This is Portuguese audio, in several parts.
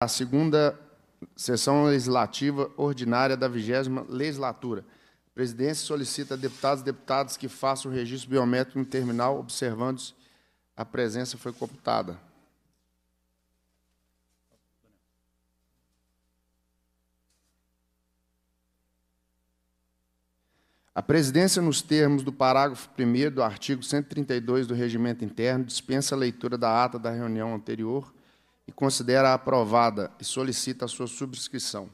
a segunda sessão legislativa ordinária da vigésima legislatura. A presidência solicita a deputados e deputadas que façam o registro biométrico no terminal, observando se a presença foi computada. A presidência, nos termos do parágrafo 1 do artigo 132 do Regimento Interno, dispensa a leitura da ata da reunião anterior e considera aprovada e solicita a sua subscrição.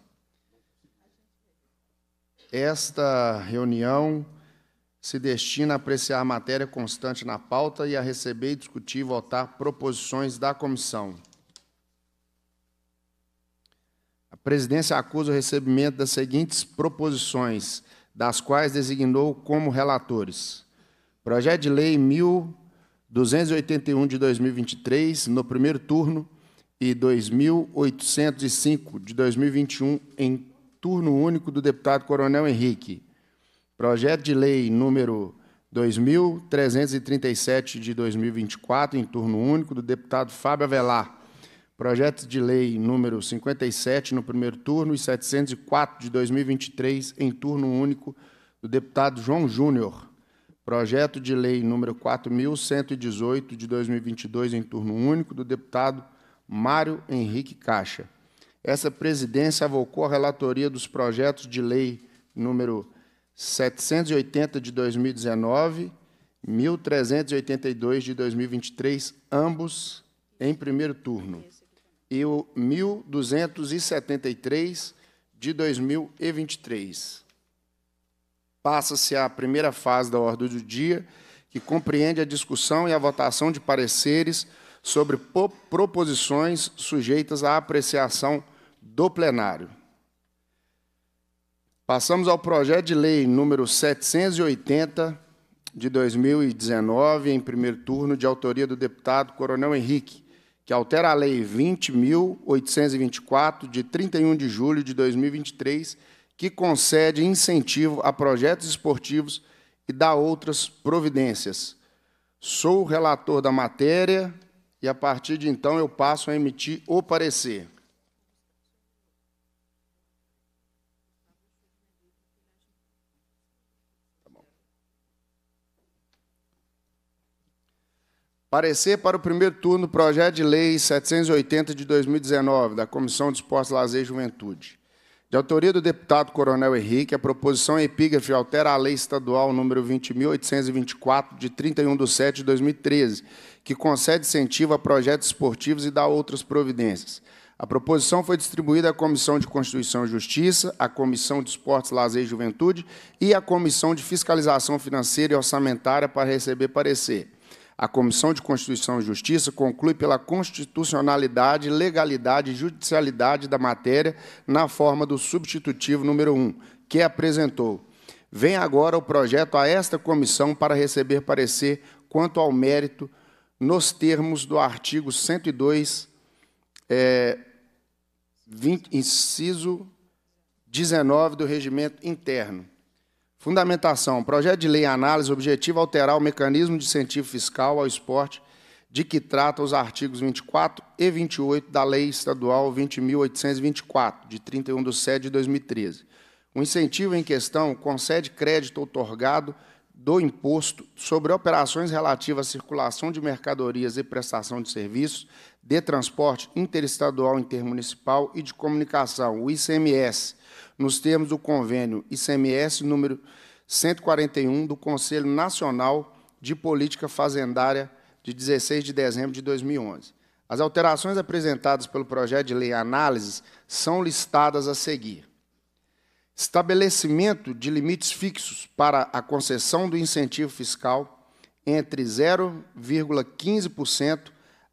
Esta reunião se destina a apreciar a matéria constante na pauta e a receber, discutir e votar proposições da comissão. A presidência acusa o recebimento das seguintes proposições, das quais designou como relatores: Projeto de Lei 1281 de 2023, no primeiro turno, e 2805 de 2021 em turno único do deputado Coronel Henrique. Projeto de lei número 2337 de 2024 em turno único do deputado Fábio Avelar. Projeto de lei número 57 no primeiro turno e 704 de 2023 em turno único do deputado João Júnior. Projeto de lei número 4118 de 2022 em turno único do deputado Mário Henrique Caixa. Essa presidência avocou a relatoria dos projetos de lei número 780 de 2019, 1382 de 2023, ambos em primeiro turno, e o 1273 de 2023. Passa-se à primeira fase da ordem do dia, que compreende a discussão e a votação de pareceres sobre proposições sujeitas à apreciação do plenário. Passamos ao projeto de lei número 780 de 2019, em primeiro turno, de autoria do deputado Coronel Henrique, que altera a lei 20.824 de 31 de julho de 2023, que concede incentivo a projetos esportivos e dá outras providências. Sou relator da matéria e a partir de então eu passo a emitir o parecer. Parecer para o primeiro turno do projeto de lei 780 de 2019 da Comissão de Esportes, Lazer e Juventude. De autoria do deputado Coronel Henrique, a proposição epígrafe altera a Lei Estadual número 20.824, de 31 de setembro de 2013, que concede incentivo a projetos esportivos e dá outras providências. A proposição foi distribuída à Comissão de Constituição e Justiça, à Comissão de Esportes, Lazer e Juventude e à Comissão de Fiscalização Financeira e Orçamentária para receber parecer. A Comissão de Constituição e Justiça conclui pela constitucionalidade, legalidade e judicialidade da matéria na forma do substitutivo número 1, que apresentou. Vem agora o projeto a esta comissão para receber parecer quanto ao mérito nos termos do artigo 102, é, 20, inciso 19 do regimento interno. Fundamentação: projeto de lei análise objetivo alterar o mecanismo de incentivo fiscal ao esporte de que trata os artigos 24 e 28 da Lei Estadual 20.824, de 31 de setembro de 2013. O incentivo em questão concede crédito otorgado do imposto sobre operações relativas à circulação de mercadorias e prestação de serviços de transporte interestadual, intermunicipal e de comunicação, o ICMS, nos termos do convênio ICMS número 141 do Conselho Nacional de Política Fazendária de 16 de dezembro de 2011. As alterações apresentadas pelo projeto de lei análise são listadas a seguir. Estabelecimento de limites fixos para a concessão do incentivo fiscal entre 0,15%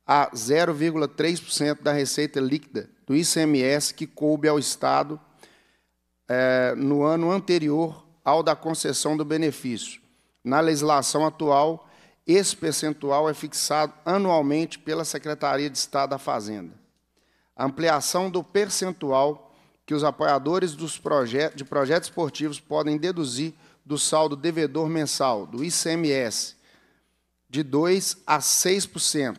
a 0,3% da receita líquida do ICMS que coube ao Estado é, no ano anterior ao da concessão do benefício. Na legislação atual, esse percentual é fixado anualmente pela Secretaria de Estado da Fazenda. A ampliação do percentual que os apoiadores projetos, de projetos esportivos podem deduzir do saldo devedor mensal, do ICMS, de 2% a 6%,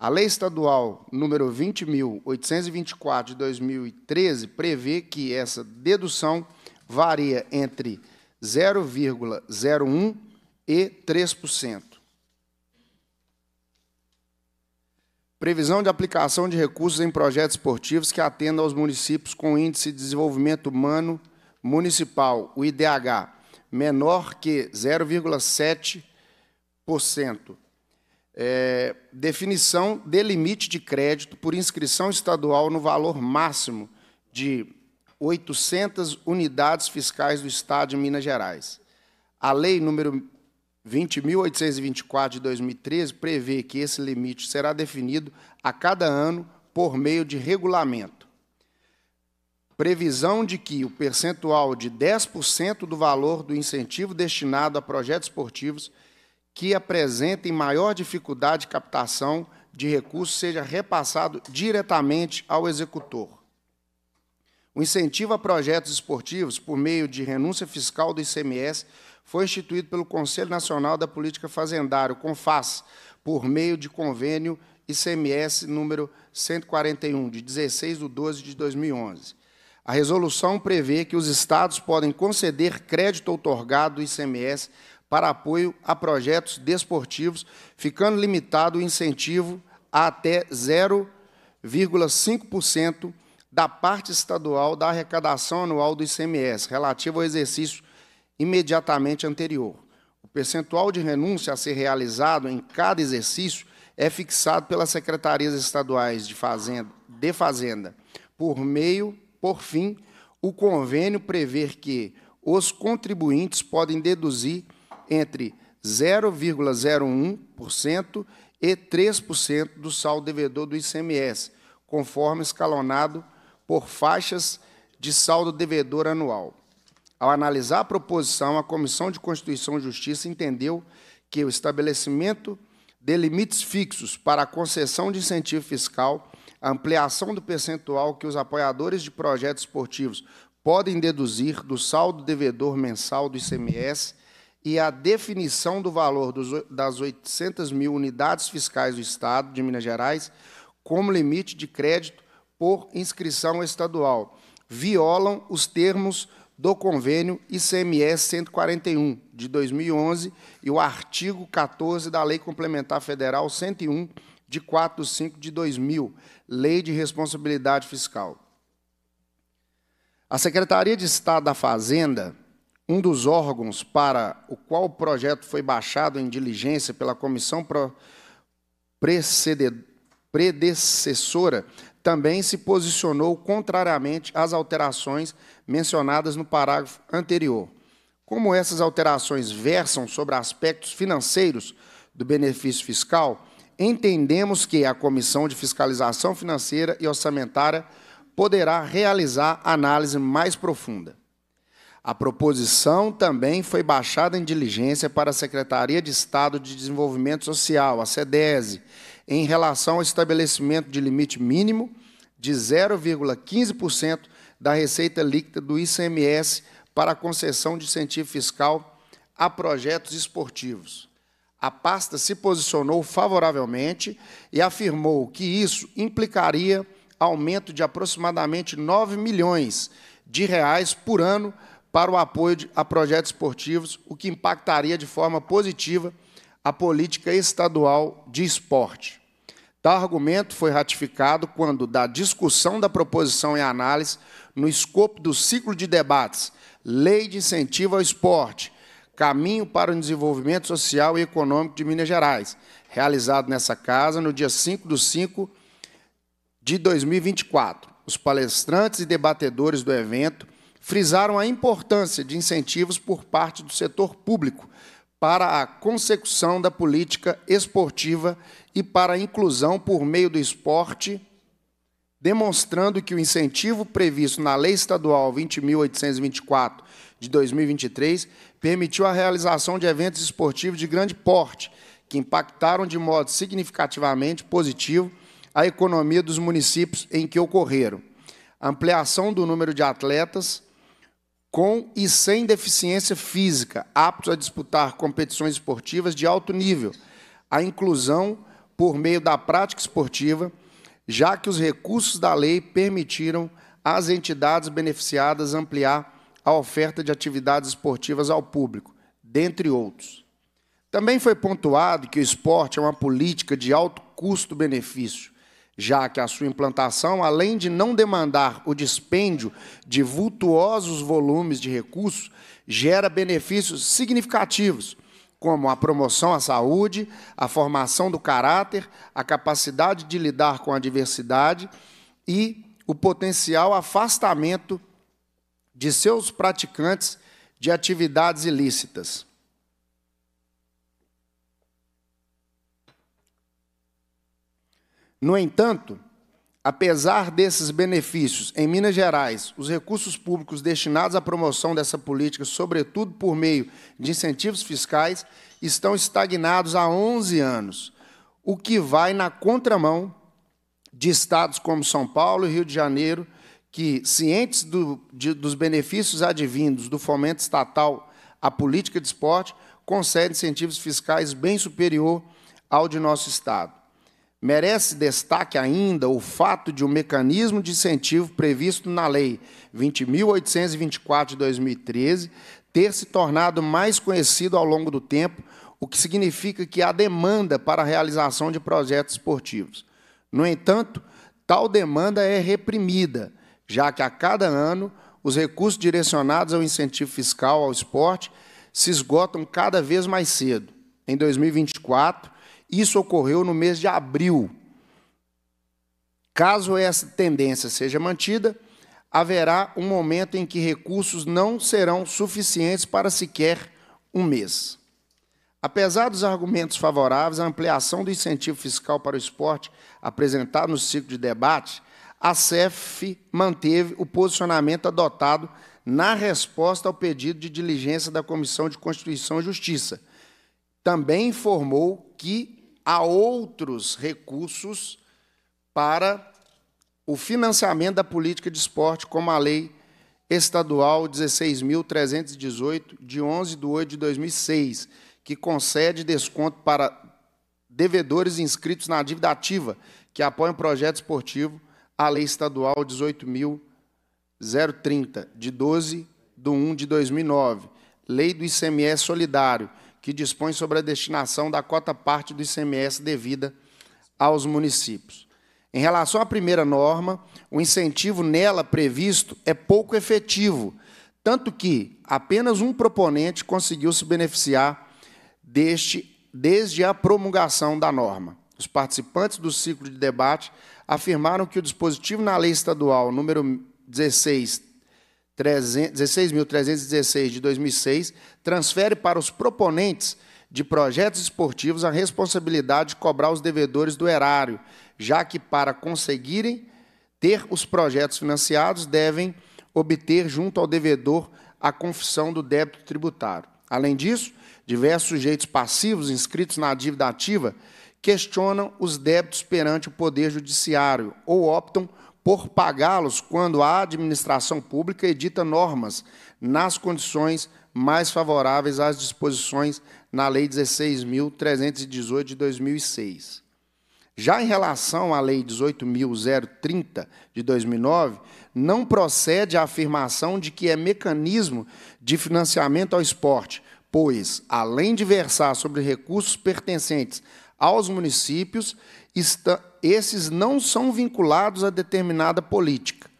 a Lei Estadual número 20.824 de 2013 prevê que essa dedução varia entre 0,01 e 3%. Previsão de aplicação de recursos em projetos esportivos que atendam aos municípios com índice de desenvolvimento humano municipal, o IDH, menor que 0,7% é, definição de limite de crédito por inscrição estadual no valor máximo de 800 unidades fiscais do Estado de Minas Gerais. A Lei número 20.824 de 2013 prevê que esse limite será definido a cada ano por meio de regulamento. Previsão de que o percentual de 10% do valor do incentivo destinado a projetos esportivos que apresentem maior dificuldade de captação de recursos seja repassado diretamente ao executor. O incentivo a projetos esportivos por meio de renúncia fiscal do ICMS foi instituído pelo Conselho Nacional da Política Fazendária, o CONFAS, por meio de convênio ICMS número 141, de 16 de 12 de 2011. A resolução prevê que os estados podem conceder crédito outorgado do ICMS para apoio a projetos desportivos, ficando limitado o incentivo a até 0,5% da parte estadual da arrecadação anual do ICMS, relativo ao exercício imediatamente anterior. O percentual de renúncia a ser realizado em cada exercício é fixado pelas secretarias estaduais de fazenda, de fazenda por meio, por fim, o convênio prevê que os contribuintes podem deduzir entre 0,01% e 3% do saldo devedor do ICMS, conforme escalonado por faixas de saldo devedor anual. Ao analisar a proposição, a Comissão de Constituição e Justiça entendeu que o estabelecimento de limites fixos para a concessão de incentivo fiscal, a ampliação do percentual que os apoiadores de projetos esportivos podem deduzir do saldo devedor mensal do ICMS e a definição do valor dos, das 800 mil unidades fiscais do Estado de Minas Gerais como limite de crédito por inscrição estadual, violam os termos do convênio ICMS 141 de 2011 e o artigo 14 da Lei Complementar Federal 101 de 4 de 5 de 2000, Lei de Responsabilidade Fiscal. A Secretaria de Estado da Fazenda um dos órgãos para o qual o projeto foi baixado em diligência pela comissão predecessora também se posicionou contrariamente às alterações mencionadas no parágrafo anterior. Como essas alterações versam sobre aspectos financeiros do benefício fiscal, entendemos que a Comissão de Fiscalização Financeira e Orçamentária poderá realizar análise mais profunda. A proposição também foi baixada em diligência para a Secretaria de Estado de Desenvolvimento Social, a SEDESE, em relação ao estabelecimento de limite mínimo de 0,15% da receita líquida do ICMS para a concessão de incentivo fiscal a projetos esportivos. A pasta se posicionou favoravelmente e afirmou que isso implicaria aumento de aproximadamente 9 milhões de reais por ano para o apoio de, a projetos esportivos, o que impactaria de forma positiva a política estadual de esporte. Tal argumento foi ratificado quando, da discussão da proposição e análise, no escopo do ciclo de debates Lei de Incentivo ao Esporte Caminho para o Desenvolvimento Social e Econômico de Minas Gerais, realizado nessa casa no dia 5 de 5 de 2024. Os palestrantes e debatedores do evento frisaram a importância de incentivos por parte do setor público para a consecução da política esportiva e para a inclusão por meio do esporte, demonstrando que o incentivo previsto na Lei Estadual 20.824 de 2023 permitiu a realização de eventos esportivos de grande porte, que impactaram de modo significativamente positivo a economia dos municípios em que ocorreram. A ampliação do número de atletas com e sem deficiência física, aptos a disputar competições esportivas de alto nível, a inclusão por meio da prática esportiva, já que os recursos da lei permitiram às entidades beneficiadas ampliar a oferta de atividades esportivas ao público, dentre outros. Também foi pontuado que o esporte é uma política de alto custo-benefício, já que a sua implantação, além de não demandar o dispêndio de vultuosos volumes de recursos, gera benefícios significativos, como a promoção à saúde, a formação do caráter, a capacidade de lidar com a diversidade e o potencial afastamento de seus praticantes de atividades ilícitas. No entanto, apesar desses benefícios, em Minas Gerais, os recursos públicos destinados à promoção dessa política, sobretudo por meio de incentivos fiscais, estão estagnados há 11 anos, o que vai na contramão de estados como São Paulo e Rio de Janeiro, que, cientes do, de, dos benefícios advindos do fomento estatal à política de esporte, concedem incentivos fiscais bem superior ao de nosso Estado. Merece destaque ainda o fato de o um mecanismo de incentivo previsto na Lei 20.824 de 2013 ter se tornado mais conhecido ao longo do tempo, o que significa que há demanda para a realização de projetos esportivos. No entanto, tal demanda é reprimida, já que a cada ano os recursos direcionados ao incentivo fiscal ao esporte se esgotam cada vez mais cedo. Em 2024, isso ocorreu no mês de abril. Caso essa tendência seja mantida, haverá um momento em que recursos não serão suficientes para sequer um mês. Apesar dos argumentos favoráveis à ampliação do incentivo fiscal para o esporte apresentado no ciclo de debate, a CEF manteve o posicionamento adotado na resposta ao pedido de diligência da Comissão de Constituição e Justiça. Também informou que a outros recursos para o financiamento da política de esporte, como a Lei Estadual 16.318, de 11 de 8 de 2006, que concede desconto para devedores inscritos na dívida ativa que apoiam o projeto esportivo, a Lei Estadual 18.030, de 12 de 1 de 2009, Lei do ICMS Solidário, que dispõe sobre a destinação da cota parte do ICMS devida aos municípios. Em relação à primeira norma, o incentivo nela previsto é pouco efetivo, tanto que apenas um proponente conseguiu se beneficiar deste desde a promulgação da norma. Os participantes do ciclo de debate afirmaram que o dispositivo na Lei Estadual número 16 16.316 de 2006 transfere para os proponentes de projetos esportivos a responsabilidade de cobrar os devedores do erário, já que para conseguirem ter os projetos financiados devem obter junto ao devedor a confissão do débito tributário. Além disso, diversos sujeitos passivos inscritos na dívida ativa questionam os débitos perante o Poder Judiciário ou optam por pagá-los quando a administração pública edita normas nas condições mais favoráveis às disposições na Lei 16.318 de 2006. Já em relação à Lei 18.030 de 2009, não procede a afirmação de que é mecanismo de financiamento ao esporte, pois, além de versar sobre recursos pertencentes aos municípios, está, esses não são vinculados a determinada política.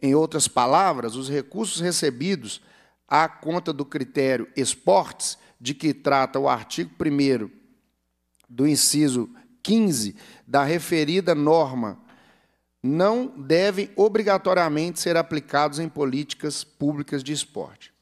Em outras palavras, os recursos recebidos à conta do critério esportes, de que trata o artigo 1 do inciso 15 da referida norma, não devem obrigatoriamente ser aplicados em políticas públicas de esporte.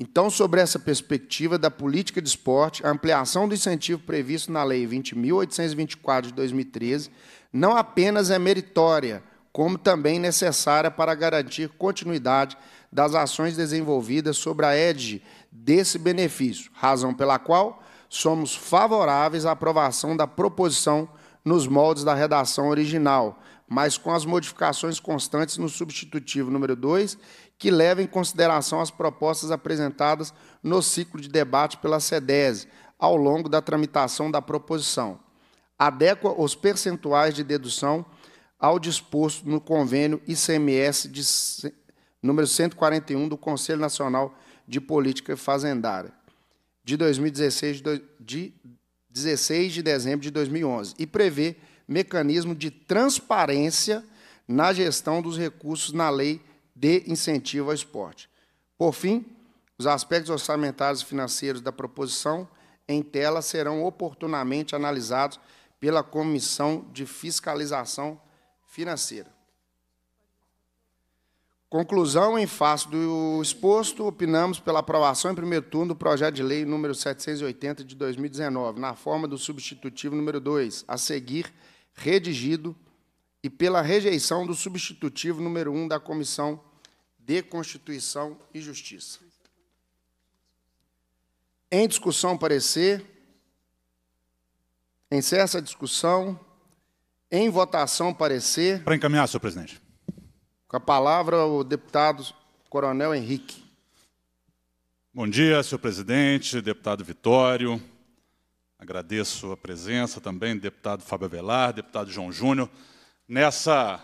Então, sobre essa perspectiva da política de esporte, a ampliação do incentivo previsto na Lei 20.824 de 2013 não apenas é meritória, como também necessária para garantir continuidade das ações desenvolvidas sobre a EDGE desse benefício, razão pela qual somos favoráveis à aprovação da proposição nos moldes da redação original, mas com as modificações constantes no substitutivo número 2 que leva em consideração as propostas apresentadas no ciclo de debate pela SEDES ao longo da tramitação da proposição. Adequa os percentuais de dedução ao disposto no convênio ICMS de, número 141 do Conselho Nacional de Política Fazendária de 2016 de 16 de dezembro de 2011 e prevê mecanismo de transparência na gestão dos recursos na lei de incentivo ao esporte. Por fim, os aspectos orçamentários e financeiros da proposição em tela serão oportunamente analisados pela Comissão de Fiscalização Financeira. Conclusão, em face do exposto, opinamos pela aprovação em primeiro turno do projeto de lei número 780 de 2019, na forma do substitutivo número 2, a seguir redigido, e pela rejeição do substitutivo número 1 da comissão de Constituição e Justiça. Em discussão, parecer. Em cessa a discussão. Em votação, parecer. Para encaminhar, senhor presidente. Com a palavra, o deputado Coronel Henrique. Bom dia, senhor presidente, deputado Vitório. Agradeço a presença também deputado Fábio Avelar, deputado João Júnior. Nessa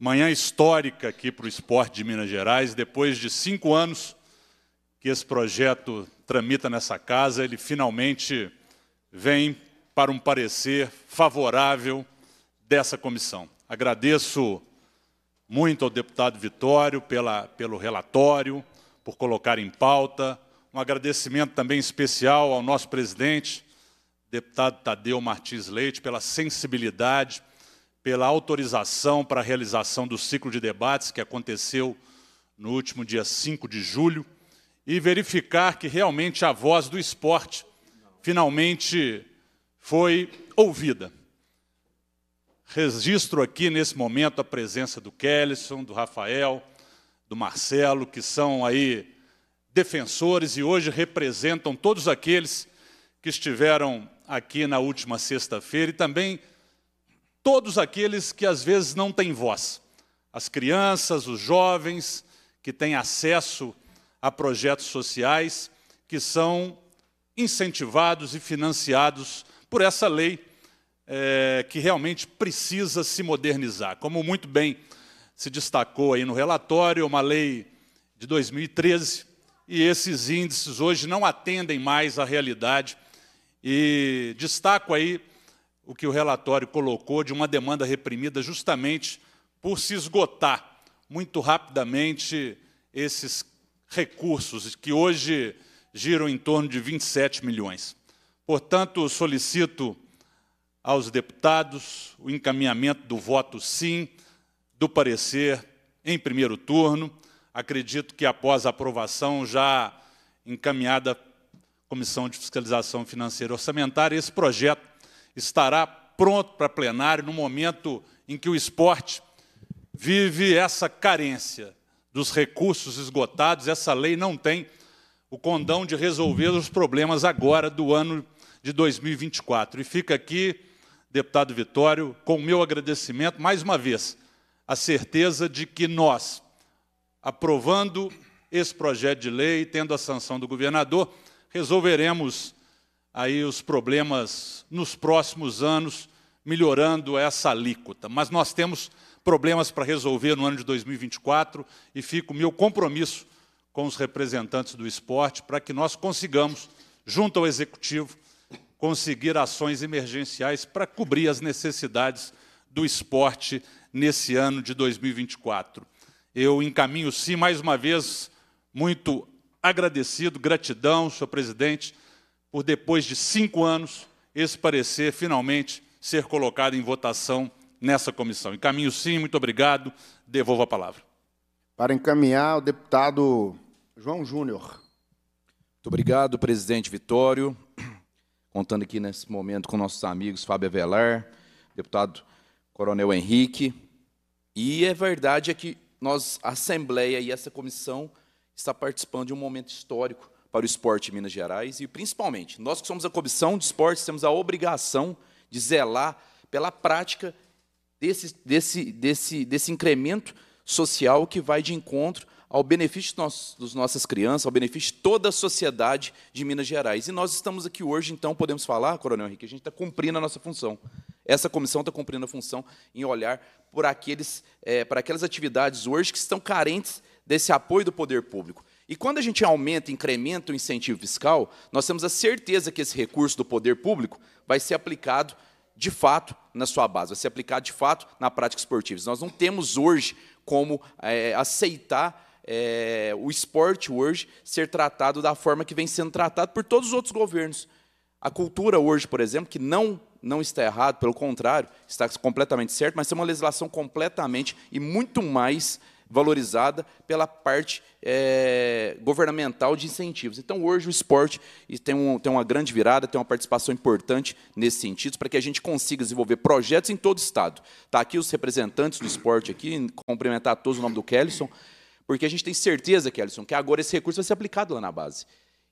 Manhã histórica aqui para o esporte de Minas Gerais. Depois de cinco anos que esse projeto tramita nessa casa, ele finalmente vem para um parecer favorável dessa comissão. Agradeço muito ao deputado Vitório pela, pelo relatório, por colocar em pauta. Um agradecimento também especial ao nosso presidente, deputado Tadeu Martins Leite, pela sensibilidade pela autorização para a realização do ciclo de debates que aconteceu no último dia 5 de julho e verificar que realmente a voz do esporte finalmente foi ouvida. Registro aqui nesse momento a presença do Kellison, do Rafael, do Marcelo, que são aí defensores e hoje representam todos aqueles que estiveram aqui na última sexta-feira e também todos aqueles que às vezes não têm voz. As crianças, os jovens que têm acesso a projetos sociais que são incentivados e financiados por essa lei é, que realmente precisa se modernizar. Como muito bem se destacou aí no relatório, uma lei de 2013, e esses índices hoje não atendem mais à realidade. E destaco aí o que o relatório colocou de uma demanda reprimida justamente por se esgotar muito rapidamente esses recursos, que hoje giram em torno de 27 milhões. Portanto, solicito aos deputados o encaminhamento do voto sim, do parecer em primeiro turno. Acredito que após a aprovação já encaminhada à Comissão de Fiscalização Financeira e Orçamentária, esse projeto estará pronto para plenário no momento em que o esporte vive essa carência dos recursos esgotados. Essa lei não tem o condão de resolver os problemas agora do ano de 2024. E fica aqui, deputado Vitório, com o meu agradecimento, mais uma vez, a certeza de que nós, aprovando esse projeto de lei, tendo a sanção do governador, resolveremos aí os problemas nos próximos anos, melhorando essa alíquota. Mas nós temos problemas para resolver no ano de 2024 e fica o meu compromisso com os representantes do esporte para que nós consigamos, junto ao Executivo, conseguir ações emergenciais para cobrir as necessidades do esporte nesse ano de 2024. Eu encaminho, sim, mais uma vez, muito agradecido, gratidão, senhor presidente, por depois de cinco anos, esse parecer finalmente ser colocado em votação nessa comissão. Encaminho sim, muito obrigado. Devolvo a palavra. Para encaminhar, o deputado João Júnior. Muito obrigado, presidente Vitório. Contando aqui nesse momento com nossos amigos Fábio Avelar, deputado Coronel Henrique. E é verdade é que nós, a Assembleia e essa comissão, está participando de um momento histórico para o esporte em Minas Gerais e, principalmente, nós que somos a comissão de esportes temos a obrigação de zelar pela prática desse, desse, desse, desse incremento social que vai de encontro ao benefício dos, nossas crianças, ao benefício de toda a sociedade de Minas Gerais. E nós estamos aqui hoje, então, podemos falar, Coronel Henrique, a gente está cumprindo a nossa função. Essa comissão está cumprindo a função em olhar por aqueles, é, eh, para aquelas atividades hoje que estão carentes desse apoio do poder público. E quando a gente aumenta, incrementa o incentivo fiscal, nós temos a certeza que esse recurso do poder público vai ser aplicado de fato na sua base, vai ser aplicado de fato na prática esportiva. Nós não temos hoje como é, aceitar é, o esporte hoje ser tratado da forma que vem sendo tratado por todos os outros governos. A cultura hoje, por exemplo, que não não está errado, pelo contrário, está completamente certo, mas tem uma legislação completamente e muito mais valorizada pela parte é, governamental de incentivos. Então, hoje, o esporte tem, um, tem uma grande virada, tem uma participação importante nesse sentido, para que a gente consiga desenvolver projetos em todo o Estado. Está aqui os representantes do esporte, aqui, cumprimentar a todos o nome do Kellison, porque a gente tem certeza, Kellison, que agora esse recurso vai ser aplicado lá na base.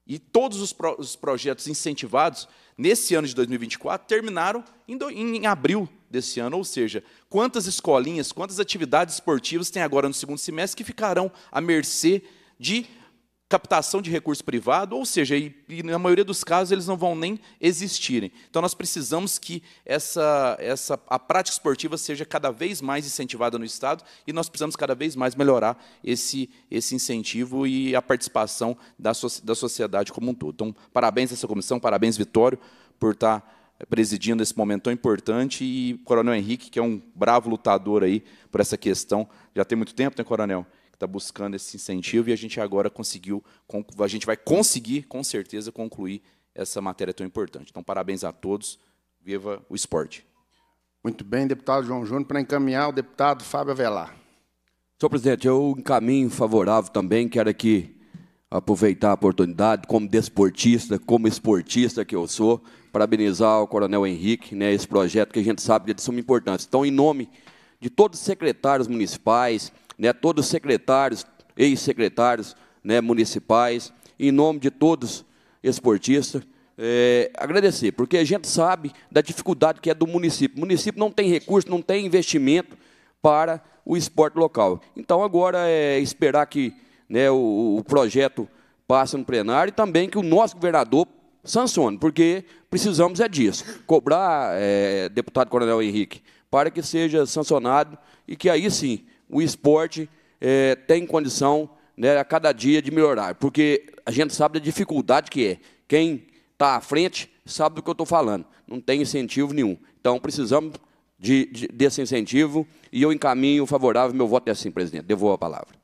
E todos os, pro, os projetos incentivados nesse ano de 2024 terminaram em, do, em abril desse ano, ou seja, quantas escolinhas, quantas atividades esportivas tem agora no segundo semestre que ficarão à mercê de captação de recurso privado, ou seja, e, e na maioria dos casos eles não vão nem existirem. Então nós precisamos que essa, essa a prática esportiva seja cada vez mais incentivada no estado e nós precisamos cada vez mais melhorar esse esse incentivo e a participação da, so, da sociedade como um todo. Então parabéns a essa comissão, parabéns Vitório por estar tá presidindo esse momento tão importante e Coronel Henrique, que é um bravo lutador aí por essa questão, já tem muito tempo, né, Coronel? está buscando esse incentivo e a gente agora conseguiu, a gente vai conseguir, com certeza, concluir essa matéria tão importante. Então, parabéns a todos. Viva o esporte. Muito bem, deputado João Júnior, para encaminhar o deputado Fábio Avelar. Senhor presidente, eu encaminho favorável também, quero aqui aproveitar a oportunidade, como desportista, como esportista que eu sou, parabenizar o Coronel Henrique, né, esse projeto que a gente sabe é de suma importância. Então, em nome de todos os secretários municipais, né, todos os secretários, ex-secretários né, municipais, em nome de todos esportistas, é, agradecer, porque a gente sabe da dificuldade que é do município. O município não tem recurso, não tem investimento para o esporte local. Então agora é esperar que né, o, o projeto passe no plenário e também que o nosso governador sancione, porque precisamos é disso. Cobrar, é, deputado Coronel Henrique, para que seja sancionado e que aí sim o esporte é, tem condição né, a cada dia de melhorar, porque a gente sabe da dificuldade que é. Quem está à frente sabe do que eu estou falando, não tem incentivo nenhum. Então, precisamos de, de, desse incentivo e eu encaminho favorável, meu voto é assim, presidente. Devolvo a palavra.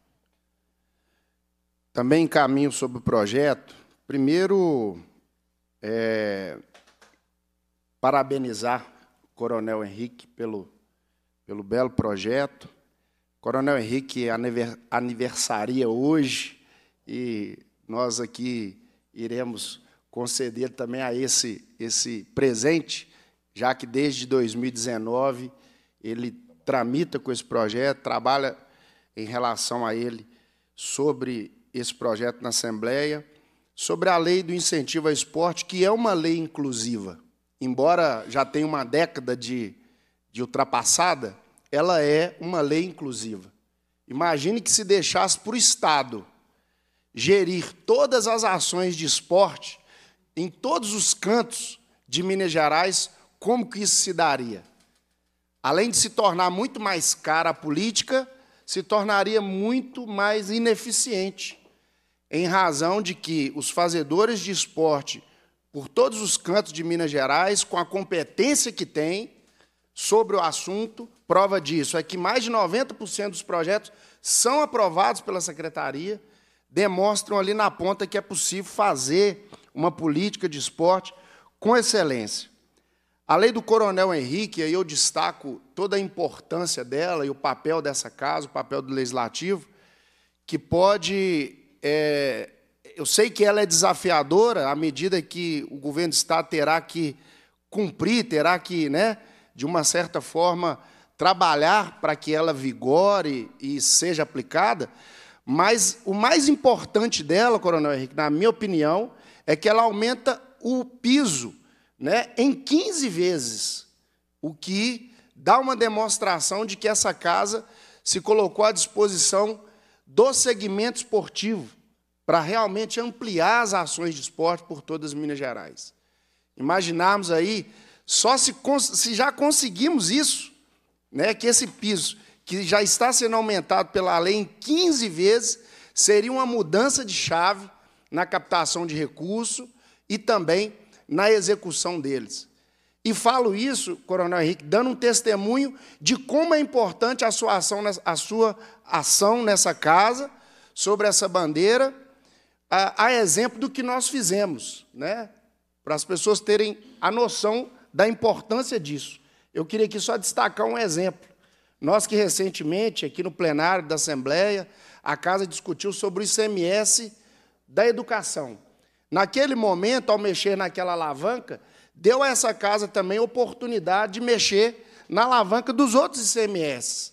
Também encaminho sobre o projeto. Primeiro, é, parabenizar o Coronel Henrique pelo, pelo belo projeto. Coronel Henrique aniversaria hoje e nós aqui iremos conceder também a esse, esse presente, já que desde 2019 ele tramita com esse projeto, trabalha em relação a ele sobre esse projeto na Assembleia, sobre a lei do incentivo ao esporte, que é uma lei inclusiva. Embora já tenha uma década de, de ultrapassada, ela é uma lei inclusiva. Imagine que se deixasse para o Estado gerir todas as ações de esporte em todos os cantos de Minas Gerais, como que isso se daria? Além de se tornar muito mais cara a política, se tornaria muito mais ineficiente, em razão de que os fazedores de esporte por todos os cantos de Minas Gerais, com a competência que têm, sobre o assunto. Prova disso é que mais de 90% dos projetos são aprovados pela secretaria, demonstram ali na ponta que é possível fazer uma política de esporte com excelência. A lei do Coronel Henrique, aí eu destaco toda a importância dela e o papel dessa casa, o papel do legislativo, que pode. É, eu sei que ela é desafiadora à medida que o governo do Estado terá que cumprir, terá que né, de uma certa forma, trabalhar para que ela vigore e seja aplicada, mas o mais importante dela, Coronel Henrique, na minha opinião, é que ela aumenta o piso né, em 15 vezes, o que dá uma demonstração de que essa casa se colocou à disposição do segmento esportivo para realmente ampliar as ações de esporte por todas Minas Gerais. Imaginarmos aí só se, se já conseguimos isso, né, que esse piso, que já está sendo aumentado pela lei em 15 vezes, seria uma mudança de chave na captação de recurso e também na execução deles. E falo isso, Coronel Henrique, dando um testemunho de como é importante a sua ação, a sua ação nessa casa, sobre essa bandeira, a, a exemplo do que nós fizemos, né? para as pessoas terem a noção da importância disso. Eu queria aqui só destacar um exemplo. Nós que recentemente, aqui no plenário da Assembleia, a Casa discutiu sobre o ICMS da educação. Naquele momento, ao mexer naquela alavanca, deu a essa casa também oportunidade de mexer na alavanca dos outros ICMS.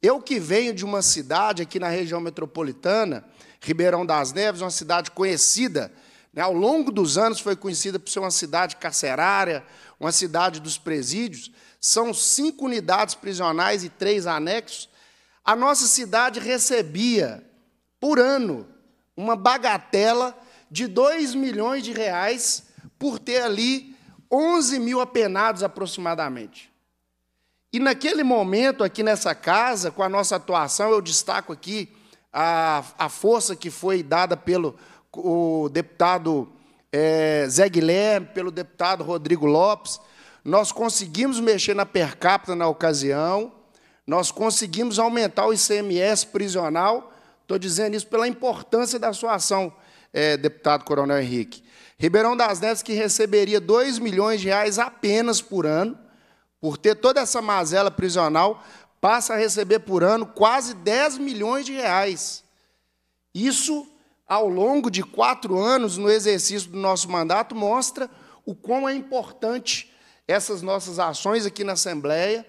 Eu que venho de uma cidade aqui na região metropolitana, Ribeirão das Neves, uma cidade conhecida né, ao longo dos anos foi conhecida por ser uma cidade carcerária, uma cidade dos presídios. São cinco unidades prisionais e três anexos. A nossa cidade recebia, por ano, uma bagatela de 2 milhões de reais por ter ali 11 mil apenados aproximadamente. E naquele momento, aqui nessa casa, com a nossa atuação, eu destaco aqui a, a força que foi dada pelo o deputado é, Zé Guilherme, pelo deputado Rodrigo Lopes, nós conseguimos mexer na per capita na ocasião, nós conseguimos aumentar o ICMS prisional. Estou dizendo isso pela importância da sua ação, é, deputado Coronel Henrique. Ribeirão das Neves, que receberia 2 milhões de reais apenas por ano, por ter toda essa mazela prisional, passa a receber por ano quase 10 milhões de reais. Isso ao longo de quatro anos, no exercício do nosso mandato, mostra o quão é importante essas nossas ações aqui na Assembleia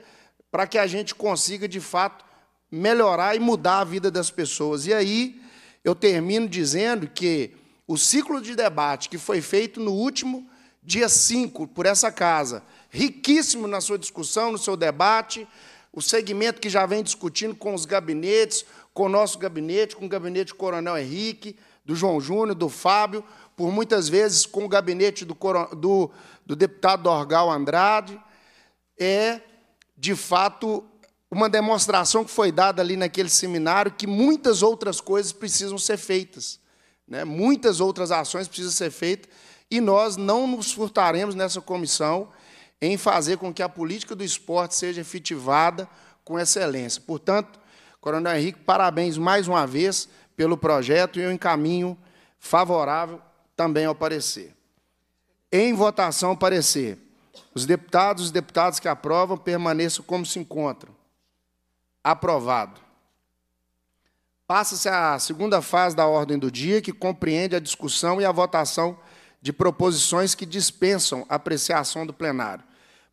para que a gente consiga, de fato, melhorar e mudar a vida das pessoas. E aí eu termino dizendo que o ciclo de debate que foi feito no último dia 5 por essa casa, riquíssimo na sua discussão, no seu debate, o segmento que já vem discutindo com os gabinetes, com o nosso gabinete, com o gabinete do Coronel Henrique, do João Júnior, do Fábio, por muitas vezes com o gabinete do, do, do deputado Dorgal Andrade, é, de fato, uma demonstração que foi dada ali naquele seminário que muitas outras coisas precisam ser feitas. Né? Muitas outras ações precisam ser feitas e nós não nos furtaremos nessa comissão em fazer com que a política do esporte seja efetivada com excelência. Portanto, Coronel Henrique, parabéns mais uma vez pelo projeto e o encaminho favorável também ao parecer. Em votação, parecer. Os deputados e deputadas que aprovam permaneçam como se encontram. Aprovado. Passa-se a segunda fase da ordem do dia, que compreende a discussão e a votação de proposições que dispensam apreciação do plenário.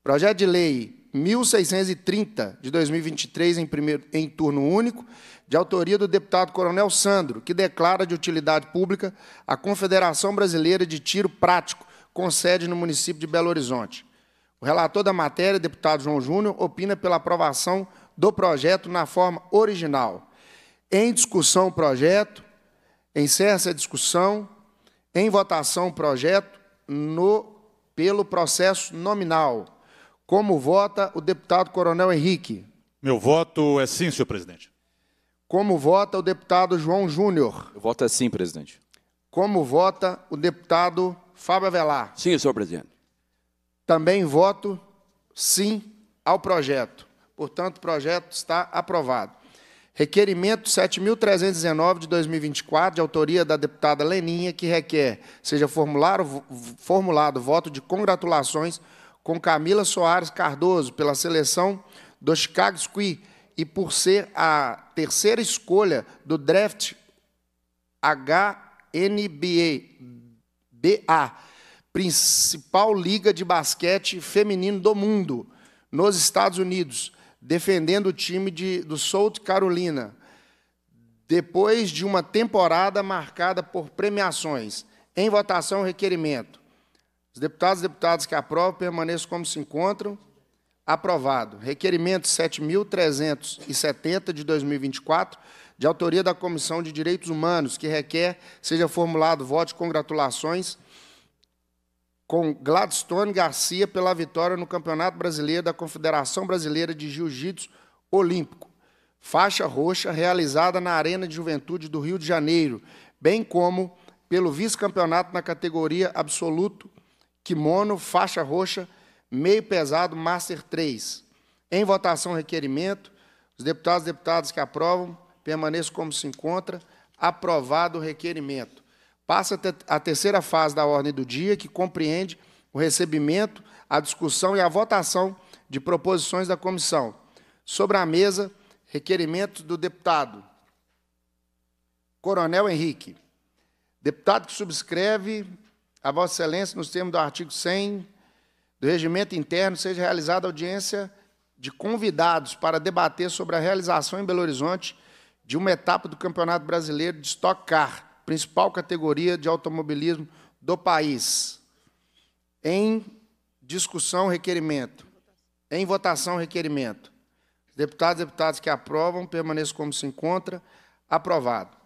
Projeto de lei 1630 de 2023, em, primeiro, em turno único, de autoria do deputado Coronel Sandro, que declara de utilidade pública a Confederação Brasileira de Tiro Prático, com sede no município de Belo Horizonte. O relator da matéria, deputado João Júnior, opina pela aprovação do projeto na forma original. Em discussão o projeto, encerra-se a discussão, em votação o projeto no, pelo processo nominal. Como vota o deputado Coronel Henrique? Meu voto é sim, senhor presidente. Como vota o deputado João Júnior? Eu voto é sim, presidente. Como vota o deputado Fábio Avelar? Sim, senhor presidente. Também voto sim ao projeto. Portanto, o projeto está aprovado. Requerimento 7.319 de 2024, de autoria da deputada Leninha, que requer seja formulado voto de congratulações com Camila Soares Cardoso pela seleção do Chicago Squid e por ser a terceira escolha do draft HNBA, BA, principal liga de basquete feminino do mundo, nos Estados Unidos, defendendo o time de, do South Carolina, depois de uma temporada marcada por premiações. Em votação, requerimento. Os deputados e deputadas que aprovam permaneçam como se encontram. Aprovado. Requerimento 7.370 de 2024, de autoria da Comissão de Direitos Humanos, que requer seja formulado voto de congratulações com Gladstone Garcia pela vitória no Campeonato Brasileiro da Confederação Brasileira de Jiu-Jitsu Olímpico. Faixa roxa realizada na Arena de Juventude do Rio de Janeiro, bem como pelo vice-campeonato na categoria absoluto kimono, faixa roxa, meio pesado, master 3. Em votação, requerimento. Os deputados e deputadas que aprovam permaneçam como se encontra. Aprovado o requerimento. Passa a terceira fase da ordem do dia, que compreende o recebimento, a discussão e a votação de proposições da comissão. Sobre a mesa, requerimento do deputado Coronel Henrique. Deputado que subscreve a Vossa Excelência, nos termos do artigo 100 do Regimento Interno, seja realizada audiência de convidados para debater sobre a realização em Belo Horizonte de uma etapa do Campeonato Brasileiro de Stock Car, principal categoria de automobilismo do país. Em discussão, requerimento. Em votação, requerimento. Deputados e deputadas que aprovam, permaneçam como se encontra. Aprovado.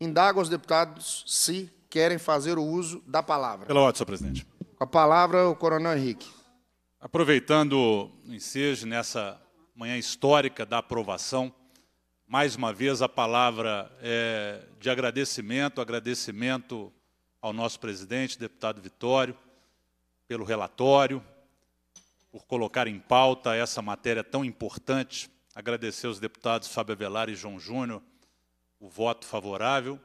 Indago aos deputados se querem fazer o uso da palavra. Pela ordem, senhor presidente. Com a palavra, o coronel Henrique. Aproveitando o ensejo nessa manhã histórica da aprovação, mais uma vez a palavra é, de agradecimento, agradecimento ao nosso presidente, deputado Vitório, pelo relatório, por colocar em pauta essa matéria tão importante. Agradecer aos deputados Fábio Avelar e João Júnior o voto favorável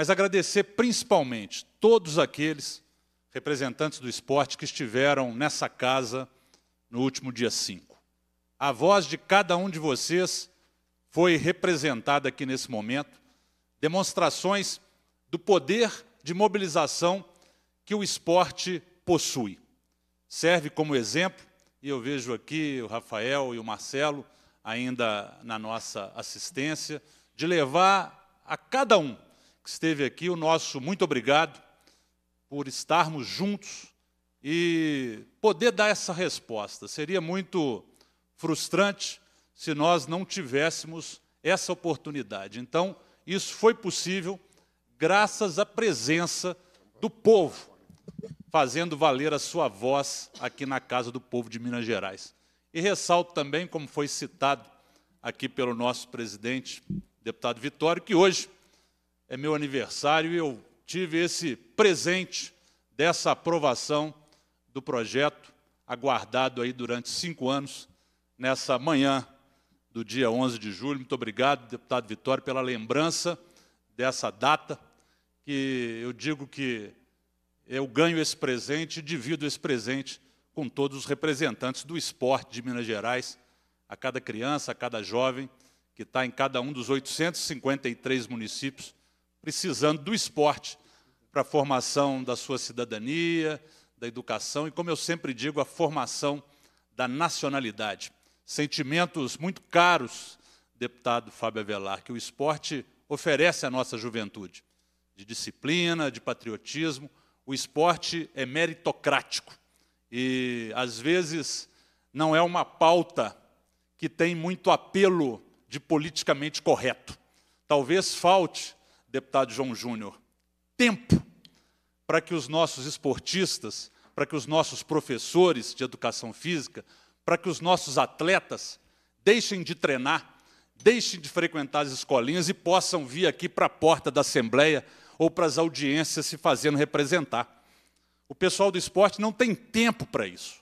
mas agradecer principalmente todos aqueles representantes do esporte que estiveram nessa casa no último dia 5. A voz de cada um de vocês foi representada aqui nesse momento, demonstrações do poder de mobilização que o esporte possui. Serve como exemplo, e eu vejo aqui o Rafael e o Marcelo ainda na nossa assistência, de levar a cada um que esteve aqui, o nosso muito obrigado por estarmos juntos e poder dar essa resposta. Seria muito frustrante se nós não tivéssemos essa oportunidade. Então, isso foi possível graças à presença do povo, fazendo valer a sua voz aqui na Casa do Povo de Minas Gerais. E ressalto também, como foi citado aqui pelo nosso presidente, deputado Vitório, que hoje é meu aniversário e eu tive esse presente dessa aprovação do projeto, aguardado aí durante cinco anos, nessa manhã do dia 11 de julho. Muito obrigado, deputado Vitório, pela lembrança dessa data, que eu digo que eu ganho esse presente e divido esse presente com todos os representantes do esporte de Minas Gerais, a cada criança, a cada jovem que está em cada um dos 853 municípios precisando do esporte para a formação da sua cidadania, da educação e, como eu sempre digo, a formação da nacionalidade. Sentimentos muito caros, deputado Fábio Avelar, que o esporte oferece à nossa juventude, de disciplina, de patriotismo. O esporte é meritocrático e, às vezes, não é uma pauta que tem muito apelo de politicamente correto. Talvez falte deputado João Júnior, tempo para que os nossos esportistas, para que os nossos professores de educação física, para que os nossos atletas deixem de treinar, deixem de frequentar as escolinhas e possam vir aqui para a porta da Assembleia ou para as audiências se fazendo representar. O pessoal do esporte não tem tempo para isso.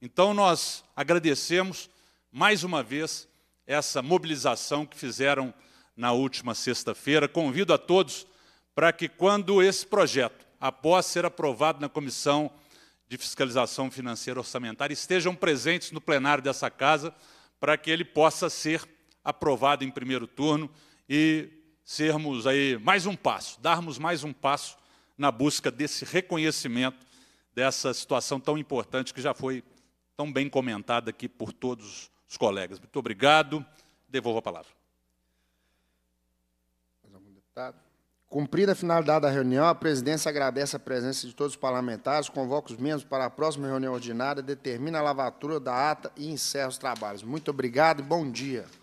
Então, nós agradecemos mais uma vez essa mobilização que fizeram na última sexta-feira. Convido a todos para que, quando esse projeto, após ser aprovado na Comissão de Fiscalização Financeira Orçamentária, estejam presentes no plenário dessa casa para que ele possa ser aprovado em primeiro turno e sermos aí mais um passo, darmos mais um passo na busca desse reconhecimento dessa situação tão importante que já foi tão bem comentada aqui por todos os colegas. Muito obrigado. Devolvo a palavra. Tá? Cumprida a finalidade da reunião, a presidência agradece a presença de todos os parlamentares, convoca os membros para a próxima reunião ordinária, determina a lavatura da ata e encerra os trabalhos. Muito obrigado e bom dia.